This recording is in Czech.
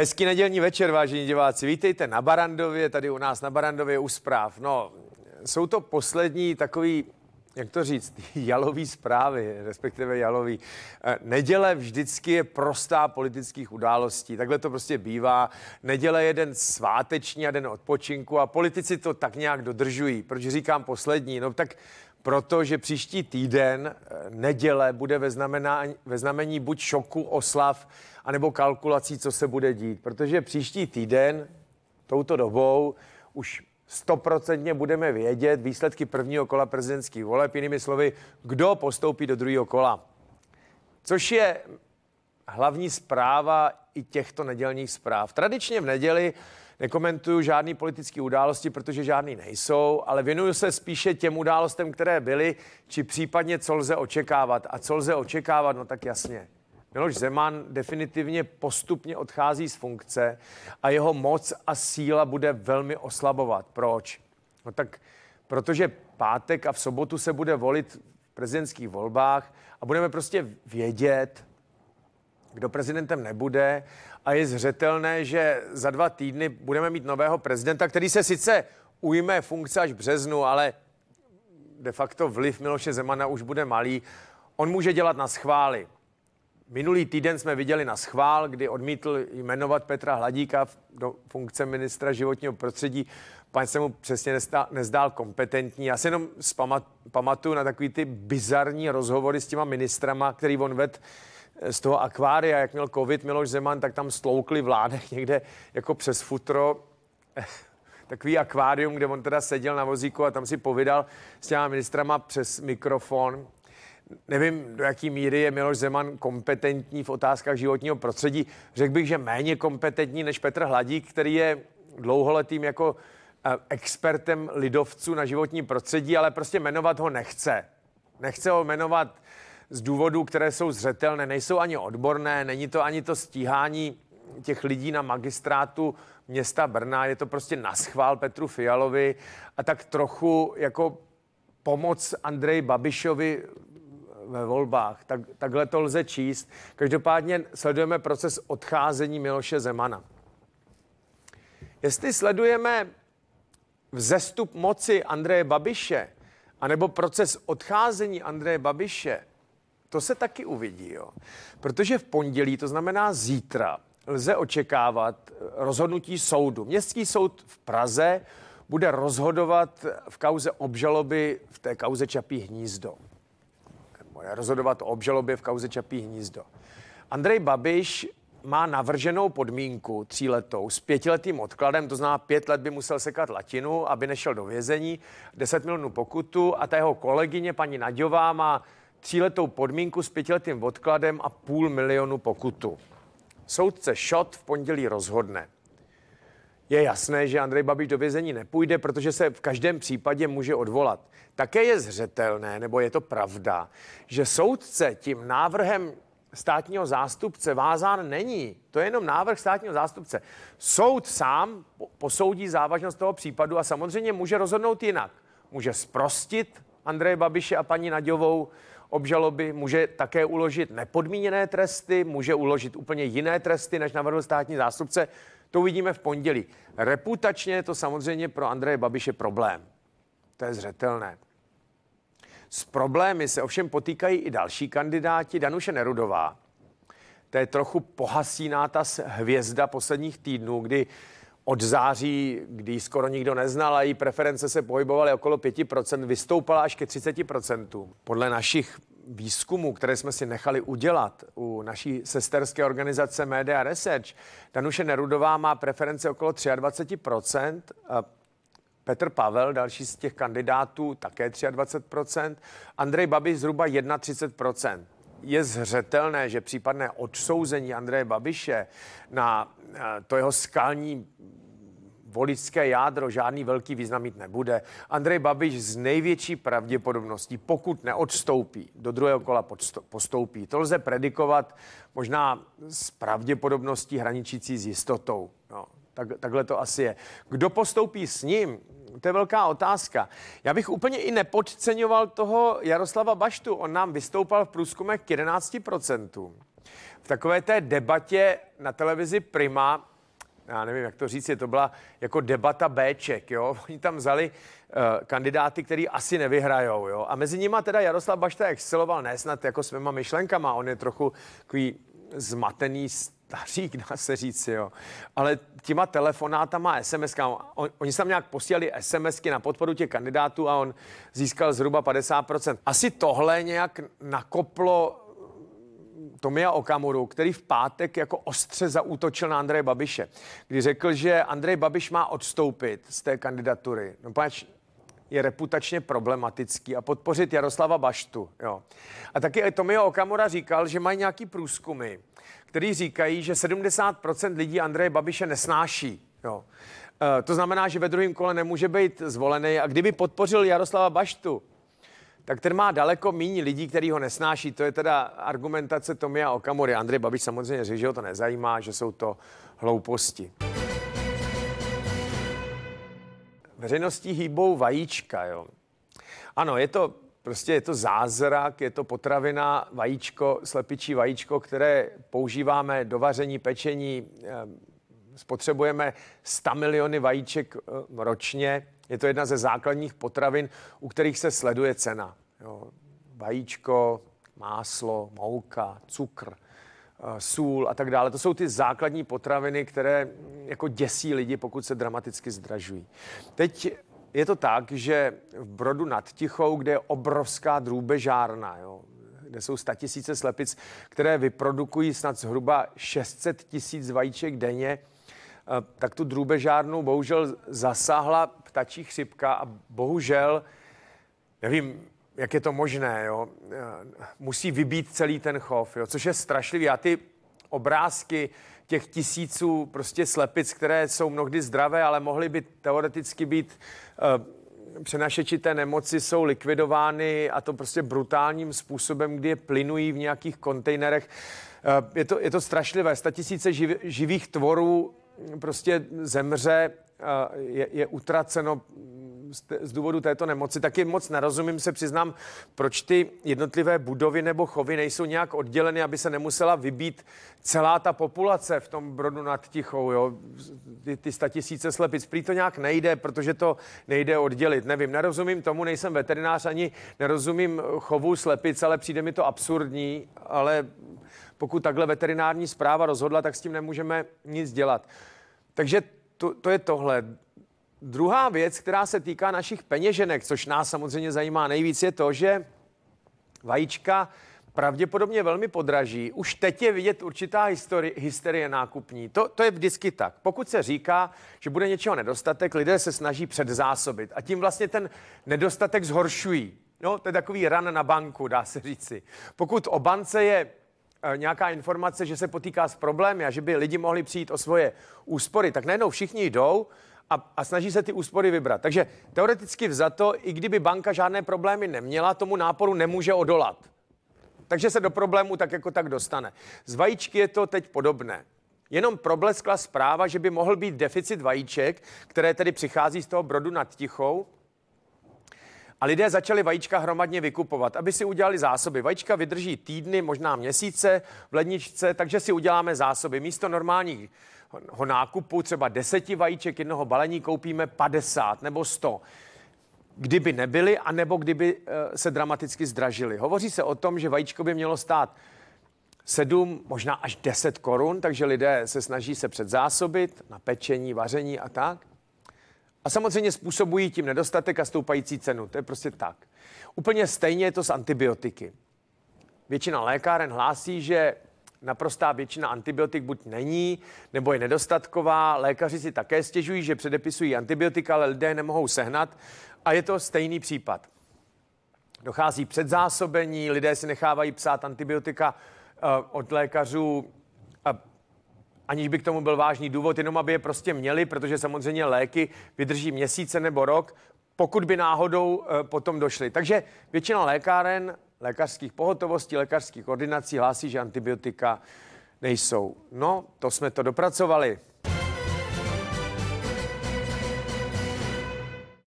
Hezký nedělní večer, vážení diváci. Vítejte na Barandově, tady u nás na Barandově u zpráv. No, jsou to poslední takový jak to říct, jalový zprávy, respektive jalový. Eh, neděle vždycky je prostá politických událostí. Takhle to prostě bývá. Neděle je den sváteční a den odpočinku a politici to tak nějak dodržují. Proč říkám poslední? No tak protože příští týden, eh, neděle, bude ve znamená, ve znamení buď šoku, oslav, anebo kalkulací, co se bude dít. Protože příští týden, touto dobou, už stoprocentně budeme vědět výsledky prvního kola prezidentských voleb, jinými slovy, kdo postoupí do druhého kola. Což je hlavní zpráva i těchto nedělních zpráv. Tradičně v neděli nekomentuju žádné politické události, protože žádný nejsou, ale věnuju se spíše těm událostem, které byly, či případně co lze očekávat. A co lze očekávat, no tak jasně. Miloš Zeman definitivně postupně odchází z funkce a jeho moc a síla bude velmi oslabovat. Proč? No tak protože pátek a v sobotu se bude volit v prezidentských volbách a budeme prostě vědět, kdo prezidentem nebude a je zřetelné, že za dva týdny budeme mít nového prezidenta, který se sice ujme funkce až březnu, ale de facto vliv Miloše Zemana už bude malý. On může dělat na schvály. Minulý týden jsme viděli na schvál, kdy odmítl jmenovat Petra Hladíka do funkce ministra životního prostředí. Pan se mu přesně nezdál, nezdál kompetentní. Já se jenom pamatuju na takový ty bizarní rozhovory s těma ministrama, který on ved Eh, z toho akvária, jak měl covid Miloš Zeman, tak tam stloukli vládek někde jako přes futro takový akvárium, kde on teda seděl na vozíku a tam si povídal s těma ministrama přes mikrofon. Nevím, do jaký míry je Miloš Zeman kompetentní v otázkách životního prostředí. Řekl bych, že méně kompetentní než Petr Hladík, který je dlouholetým jako eh, expertem lidovců na životní prostředí, ale prostě jmenovat ho nechce. Nechce ho jmenovat z důvodů, které jsou zřetelné, nejsou ani odborné, není to ani to stíhání těch lidí na magistrátu města Brna, je to prostě naschvál Petru Fialovi a tak trochu jako pomoc Andreji Babišovi ve volbách. Tak, takhle to lze číst. Každopádně sledujeme proces odcházení Miloše Zemana. Jestli sledujeme vzestup moci Andreje Babiše, anebo proces odcházení Andreje Babiše, to se taky uvidí, jo. Protože v pondělí, to znamená zítra, lze očekávat eh, rozhodnutí soudu. Městský soud v Praze bude rozhodovat v kauze obžaloby v té kauze Čapí hnízdo. Bude rozhodovat o obžalobě v kauze Čapí hnízdo. Andrej Babiš má navrženou podmínku tříletou s pětiletým odkladem, to znamená pět let by musel sekat latinu, aby nešel do vězení, deset milionů pokutu a ta jeho kolegyně paní Naďová má tříletou podmínku s pětiletým odkladem a půl milionu pokutu. Soudce Šot v pondělí rozhodne. Je jasné, že Andrej Babiš do vězení nepůjde, protože se v každém případě může odvolat. Také je zřetelné, nebo je to pravda, že soudce tím návrhem státního zástupce vázán není. To je jenom návrh státního zástupce. Soud sám posoudí závažnost toho případu a samozřejmě může rozhodnout jinak. Může sprostit Andreje Babiše a paní Naďovou obžaloby, může také uložit nepodmíněné tresty, může uložit úplně jiné tresty, než navrhl státní zástupce. To uvidíme v pondělí. Reputačně je to samozřejmě pro Andreje Babiše problém. To je zřetelné. S problémy se ovšem potýkají i další kandidáti. Danuše Nerudová, to je trochu pohasíná ta hvězda posledních týdnů, kdy od září, kdy ji skoro nikdo neznal a její preference se pohybovaly okolo 5%, vystoupala až ke 30%. Podle našich výzkumu, které jsme si nechali udělat u naší sesterské organizace Media Research, Danuše Nerudová má preference okolo 23%, Petr Pavel, další z těch kandidátů, také 23%, Andrej Babiš zhruba 31%. Je zřetelné, že případné odsouzení Andreje Babiše na eh, to jeho skalní voličské jádro žádný velký význam mít nebude. Andrej Babiš z největší pravděpodobností, pokud neodstoupí, do druhého kola postoupí. To lze predikovat možná s pravděpodobností hraničící s jistotou. No, tak, takhle to asi je. Kdo postoupí s ním, to je velká otázka. Já bych úplně i nepodceňoval toho Jaroslava Baštu. On nám vystoupal v průzkumech k 11%. V takové té debatě na televizi Prima já nevím, jak to říct, je to byla jako debata Bček, jo. Oni tam vzali uh, kandidáty, který asi nevyhrajou, jo. A mezi nima teda Jaroslav Bašta exceloval, ne snad jako svýma myšlenkama, on je trochu takový zmatený stařík, dá se říct, jo. Ale těma telefonátama, sms on, oni tam nějak posílali SMSky na podporu těch kandidátů a on získal zhruba 50%. Asi tohle nějak nakoplo Tomia Okamuru, který v pátek jako ostře zaútočil na Andreje Babiše, kdy řekl, že Andrej Babiš má odstoupit z té kandidatury. No páč, je reputačně problematický a podpořit Jaroslava Baštu. Jo. A taky Tomio Okamura říkal, že mají nějaký průzkumy, který říkají, že 70% lidí Andreje Babiše nesnáší. Jo. E, to znamená, že ve druhém kole nemůže být zvolený a kdyby podpořil Jaroslava Baštu, tak ten má daleko méně lidí, který ho nesnáší. To je teda argumentace Tomia Okamury. Andrej Babiš samozřejmě řekl, že ho to nezajímá, že jsou to hlouposti. Veřejností hýbou vajíčka, jo. Ano, je to prostě je to zázrak, je to potravina, vajíčko, slepičí vajíčko, které používáme do vaření, pečení, ehm, spotřebujeme 100 miliony vajíček ehm, ročně. Je to jedna ze základních potravin, u kterých se sleduje cena. Jo, vajíčko, máslo, mouka, cukr, eh, sůl a tak dále. To jsou ty základní potraviny, které mm, jako děsí lidi, pokud se dramaticky zdražují. Teď je to tak, že v Brodu nad Tichou, kde je obrovská drůbežárna, jo, kde jsou tisíce slepic, které vyprodukují snad zhruba 600 tisíc vajíček denně, Eh, tak tu drůbežárnu bohužel zasáhla ptačí chřipka a bohužel, nevím, jak je to možné, jo, eh, musí vybít celý ten chov, jo, což je strašlivý. A ty obrázky těch tisíců prostě slepic, které jsou mnohdy zdravé, ale mohly by teoreticky být eh, přenašeči té nemoci jsou likvidovány a to prostě brutálním způsobem, kdy je plynují v nějakých kontejnerech. Je to, je to strašlivé. Sta živ, živých tvorů prostě zemře, je, je utraceno z důvodu této nemoci, taky moc nerozumím se přiznám, proč ty jednotlivé budovy nebo chovy nejsou nějak odděleny, aby se nemusela vybít celá ta populace v tom brodu nad Tichou, jo? Ty, ty statisíce slepic. Prý to nějak nejde, protože to nejde oddělit. Nevím, nerozumím tomu, nejsem veterinář, ani nerozumím chovu slepic, ale přijde mi to absurdní, ale pokud takhle veterinární zpráva rozhodla, tak s tím nemůžeme nic dělat. Takže to, to je tohle. Druhá věc, která se týká našich peněženek, což nás samozřejmě zajímá nejvíc, je to, že vajíčka pravděpodobně velmi podraží. Už teď je vidět určitá historie, hysterie nákupní. To, to je vždycky tak. Pokud se říká, že bude něčeho nedostatek, lidé se snaží předzásobit a tím vlastně ten nedostatek zhoršují. No, to je takový ran na banku, dá se říci. Pokud o bance je Eh, nějaká informace, že se potýká s problémy a že by lidi mohli přijít o svoje úspory, tak najednou všichni jdou a, a snaží se ty úspory vybrat. Takže teoreticky vzato, i kdyby banka žádné problémy neměla, tomu náporu nemůže odolat. Takže se do problému tak jako tak dostane. Z vajíčky je to teď podobné. Jenom probleskla zpráva, že by mohl být deficit vajíček, které tedy přichází z toho brodu nad Tichou, a lidé začali vajíčka hromadně vykupovat, aby si udělali zásoby. Vajíčka vydrží týdny, možná měsíce v ledničce, takže si uděláme zásoby. Místo normálních ho nákupu, třeba deseti vajíček jednoho balení, koupíme 50 nebo 100 kdyby nebyly, anebo kdyby eh, se dramaticky zdražily. Hovoří se o tom, že vajíčko by mělo stát 7, možná až 10 korun, takže lidé se snaží se předzásobit na pečení, vaření a tak. A samozřejmě způsobují tím nedostatek a stoupající cenu. To je prostě tak. Úplně stejně je to s antibiotiky. Většina lékáren hlásí, že naprostá většina antibiotik buď není, nebo je nedostatková. Lékaři si také stěžují, že předepisují antibiotika, ale lidé nemohou sehnat. A je to stejný případ. Dochází předzásobení, lidé si nechávají psát antibiotika eh, od lékařů aniž by k tomu byl vážný důvod, jenom aby je prostě měli, protože samozřejmě léky vydrží měsíce nebo rok, pokud by náhodou eh, potom došly. Takže většina lékáren, lékařských pohotovostí, lékařských ordinací hlásí, že antibiotika nejsou. No, to jsme to dopracovali.